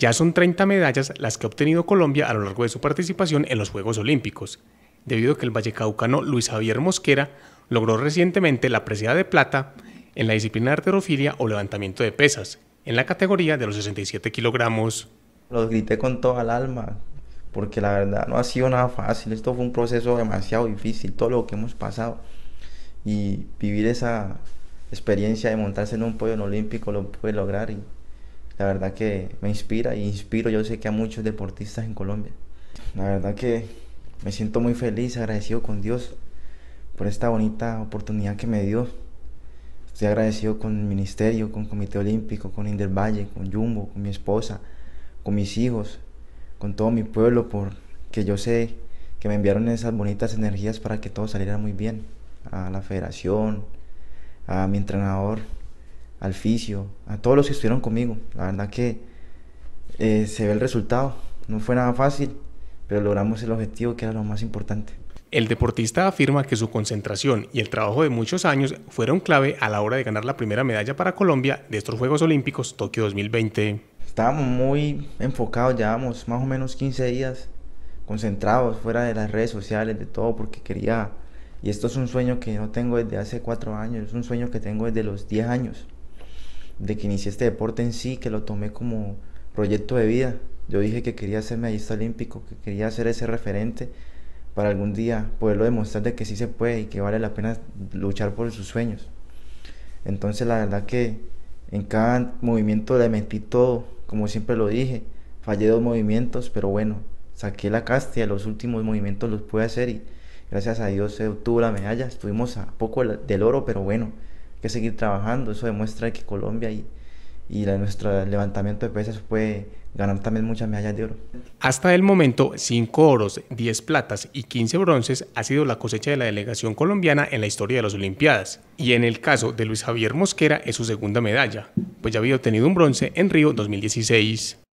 Ya son 30 medallas las que ha obtenido Colombia a lo largo de su participación en los Juegos Olímpicos, debido a que el vallecaucano Luis Javier Mosquera logró recientemente la preciada de plata en la disciplina de arterofilia o levantamiento de pesas, en la categoría de los 67 kilogramos. Los grité con toda el alma, porque la verdad no ha sido nada fácil, esto fue un proceso demasiado difícil, todo lo que hemos pasado. Y vivir esa experiencia de montarse en un podio olímpico lo pude lograr y la verdad que me inspira y inspiro yo sé que a muchos deportistas en Colombia. La verdad que me siento muy feliz, agradecido con Dios por esta bonita oportunidad que me dio. Estoy agradecido con el ministerio, con el Comité Olímpico, con Valle, con Jumbo, con mi esposa, con mis hijos, con todo mi pueblo, porque yo sé que me enviaron esas bonitas energías para que todo saliera muy bien. A la federación, a mi entrenador, Alficio, a todos los que estuvieron conmigo. La verdad que eh, se ve el resultado. No fue nada fácil, pero logramos el objetivo que era lo más importante. El deportista afirma que su concentración y el trabajo de muchos años fueron clave a la hora de ganar la primera medalla para Colombia de estos Juegos Olímpicos Tokio 2020. Estábamos muy enfocados, llevábamos más o menos 15 días concentrados fuera de las redes sociales, de todo, porque quería, y esto es un sueño que no tengo desde hace cuatro años, es un sueño que tengo desde los 10 años de que inicié este deporte en sí, que lo tomé como proyecto de vida. Yo dije que quería ser medallista olímpico, que quería ser ese referente para algún día poderlo demostrar de que sí se puede y que vale la pena luchar por sus sueños. Entonces la verdad que en cada movimiento le metí todo, como siempre lo dije, fallé dos movimientos, pero bueno, saqué la casta los últimos movimientos los pude hacer y gracias a Dios se obtuvo la medalla, estuvimos a poco del oro, pero bueno, que seguir trabajando. Eso demuestra que Colombia y, y nuestro levantamiento de pesas puede ganar también muchas medallas de oro. Hasta el momento, 5 oros, 10 platas y 15 bronces ha sido la cosecha de la delegación colombiana en la historia de las Olimpiadas. Y en el caso de Luis Javier Mosquera es su segunda medalla, pues ya había obtenido un bronce en Río 2016.